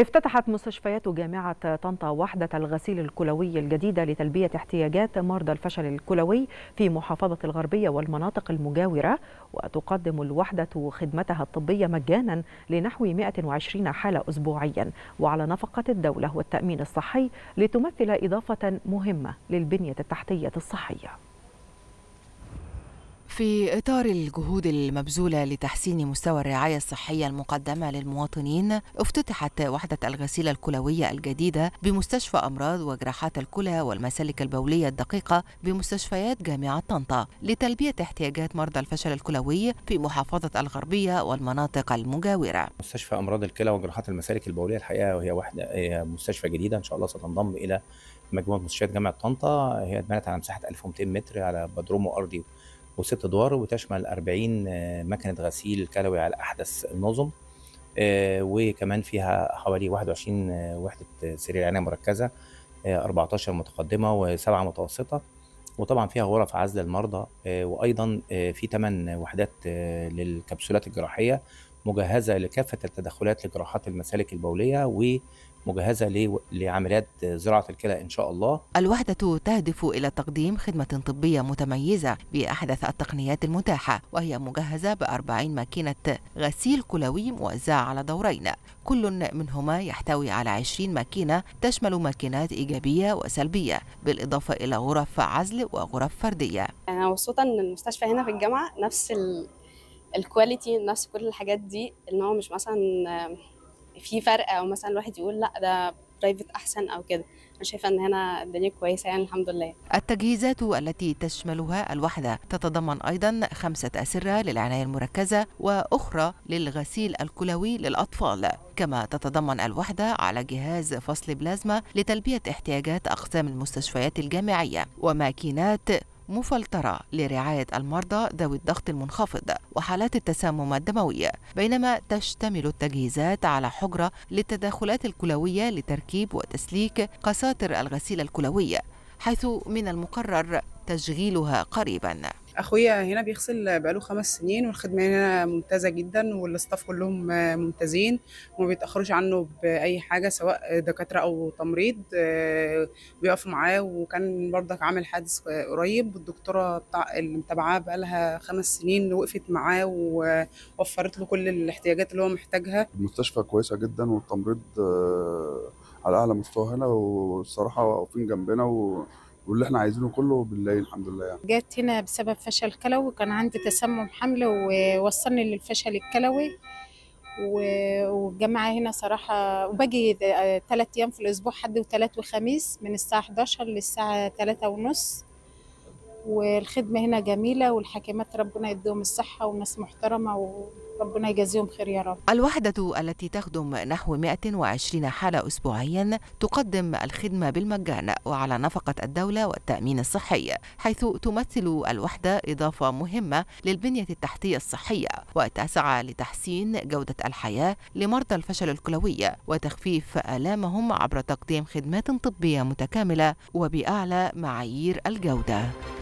افتتحت مستشفيات جامعة طنطا وحدة الغسيل الكلوي الجديدة لتلبية احتياجات مرضى الفشل الكلوي في محافظة الغربية والمناطق المجاورة وتقدم الوحدة خدمتها الطبية مجانا لنحو 120 حالة أسبوعيا وعلى نفقة الدولة والتأمين الصحي لتمثل إضافة مهمة للبنية التحتية الصحية في إطار الجهود المبذولة لتحسين مستوى الرعاية الصحية المقدمة للمواطنين افتتحت وحدة الغسيل الكلوية الجديدة بمستشفى أمراض وجراحات الكلى والمسالك البولية الدقيقة بمستشفيات جامعة طنطا لتلبية احتياجات مرضى الفشل الكلوي في محافظة الغربية والمناطق المجاورة مستشفى أمراض الكلى وجراحات المسالك البولية الحقيقة وهي وحدة هي مستشفى جديدة إن شاء الله ستنضم إلى مجموعة مستشفيات جامعة طنطا هي اتبنت على مساحة 1200 متر على بدروم أرضي وست ادوار وتشمل 40 آه، مكنه غسيل كلوي على احدث النظم آه، وكمان فيها حوالي 21 آه، وحده سرير عنايه مركزه 14 متقدمه وسبعه متوسطه وطبعا فيها غرف عزل المرضى وايضا في 8 وحدات للكبسولات الجراحيه مجهزه لكافه التدخلات لجراحات المسالك البوليه و مجهزة لعمليات زراعة الكلى إن شاء الله الوحدة تهدف إلى تقديم خدمة طبية متميزة بأحدث التقنيات المتاحة وهي مجهزة ب 40 ماكينة غسيل كلوي موزعة على دورين كل منهما يحتوي على 20 ماكينة تشمل ماكينات إيجابية وسلبية بالإضافة إلى غرف عزل وغرف فردية أنا مبسوطة إن المستشفى هنا في الجامعة نفس ال... الكواليتي نفس كل الحاجات دي ان هو مش مثلا آه، في فرق او مثلا الواحد يقول لا ده برايفت احسن او كده انا شايفه ان هنا الدنيا كويسه يعني الحمد لله التجهيزات التي تشملها الوحده تتضمن ايضا خمسه اسره للعنايه المركزه واخرى للغسيل الكلوي للاطفال كما تتضمن الوحده على جهاز فصل بلازما لتلبيه احتياجات اقسام المستشفيات الجامعيه وماكينات مفلترة لرعاية المرضى ذوي الضغط المنخفض وحالات التسمم الدموي بينما تشتمل التجهيزات على حجرة للتداخلات الكلوية لتركيب وتسليك قساطر الغسيل الكلوي حيث من المقرر تشغيلها قريبا اخويا هنا بيغسل بقاله خمس سنين والخدمه هنا ممتازه جدا والاستاف كلهم ممتازين وما بيتاخروش عنه باي حاجه سواء دكاتره او تمريض آه، بيقفوا معاه وكان برضك عامل حادث قريب والدكتوره بتاع اللي متابعاه بقالها خمس سنين وقفت معاه ووفرت له كل الاحتياجات اللي هو محتاجها المستشفى كويسه جدا والتمريض آه، على اعلى مستوى هنا والصراحه واقفين جنبنا و واللي احنا عايزينه كله بنلاقيه الحمد لله يعني. جت هنا بسبب فشل كلوي كان عندي تسمم حمل ووصلني للفشل الكلوي والجامعه هنا صراحه وباجي ثلاث ايام في الاسبوع حد وثلاث وخميس من الساعه 11 للساعه 3 ونص والخدمه هنا جميله والحكيمات ربنا يديهم الصحه وناس محترمه و... ربنا يجازيهم خير يا رب الوحدة التي تخدم نحو 120 حالة أسبوعيا تقدم الخدمة بالمجان وعلى نفقة الدولة والتأمين الصحي حيث تمثل الوحدة إضافة مهمة للبنية التحتية الصحية وتسعى لتحسين جودة الحياة لمرضى الفشل الكلوي وتخفيف آلامهم عبر تقديم خدمات طبية متكاملة وبأعلى معايير الجودة